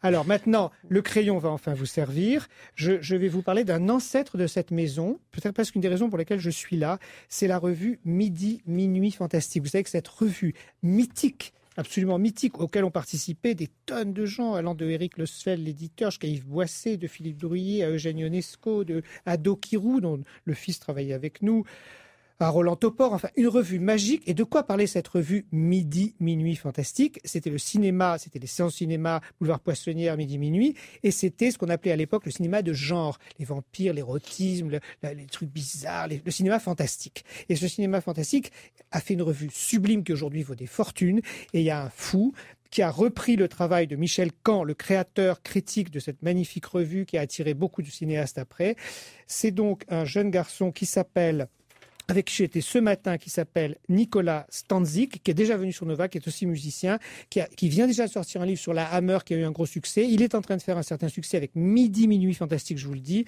Alors maintenant, le crayon va enfin vous servir. Je, vais vous parler d'un ancêtre de cette maison, peut-être parce qu'une des raisons pour lesquelles je suis là, c'est la revue Midi Minuit Fantastique. Vous savez que cette revue mythique absolument mythique auquel ont participé des tonnes de gens, allant de Éric Svel, l'éditeur, jusqu'à Yves Boisset, de Philippe Drouillet, à Eugène Ionesco, de, à Do Kirou, dont le fils travaillait avec nous, à Roland Topor. Enfin, une revue magique. Et de quoi parlait cette revue Midi, Minuit, Fantastique C'était le cinéma, c'était les séances cinéma, boulevard Poissonnière, Midi, Minuit. Et c'était ce qu'on appelait à l'époque le cinéma de genre. Les vampires, l'érotisme, les trucs bizarres, le cinéma fantastique. Et ce cinéma fantastique a fait une revue sublime qui aujourd'hui vaut des fortunes. Et il y a un fou, qui a repris le travail de Michel Kahn, le créateur critique de cette magnifique revue qui a attiré beaucoup de cinéastes après. C'est donc un jeune garçon qui s'appelle avec qui j'étais ce matin, qui s'appelle Nicolas Stanzik, qui est déjà venu sur Nova, qui est aussi musicien, qui, vient déjà de sortir un livre sur la Hammer, qui a eu un gros succès. Il est en train de faire un certain succès avec Midi Minuit Fantastique, je vous le dis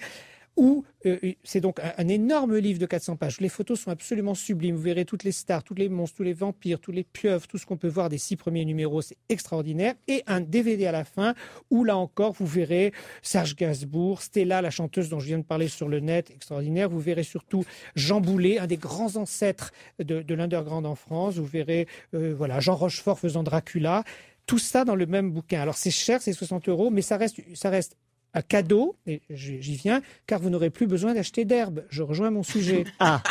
où euh, c'est donc un, énorme livre de 400 pages. Les photos sont absolument sublimes. Vous verrez toutes les stars, tous les monstres, tous les vampires, tous les pieuvres, tout ce qu'on peut voir des six premiers numéros, c'est extraordinaire. Et un DVD à la fin où là encore vous verrez Serge Gainsbourg, Stella, la chanteuse dont je viens de parler sur le net, extraordinaire. Vous verrez surtout Jean Boulet, un des grands ancêtres de, de l'underground en France. Vous verrez euh, voilà Jean Rochefort faisant Dracula tout ça dans le même bouquin. Alors c'est cher, c'est 60 euros, mais ça reste, ça reste un cadeau, et j'y viens, car vous n'aurez plus besoin d'acheter d'herbe. Je rejoins mon sujet. Ah.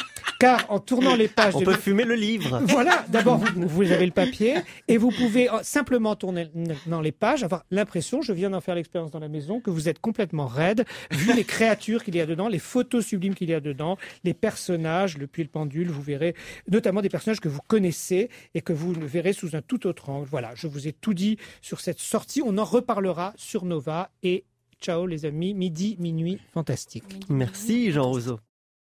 Car en tournant les pages... On peut fumer le livre. Voilà, d'abord, vous, vous avez le papier, et vous pouvez euh, simplement tourner dans les pages, avoir l'impression, je viens d'en faire l'expérience dans la maison, que vous êtes complètement raide, vu les créatures qu'il y a dedans, les photos sublimes qu'il y a dedans, les personnages, le puits le pendule, vous verrez, notamment des personnages que vous connaissez et que vous verrez sous un tout autre angle. Voilà, je vous ai tout dit sur cette sortie. On en reparlera sur Nova et Ciao les amis, midi, minuit, fantastique. Merci Jean Roseau.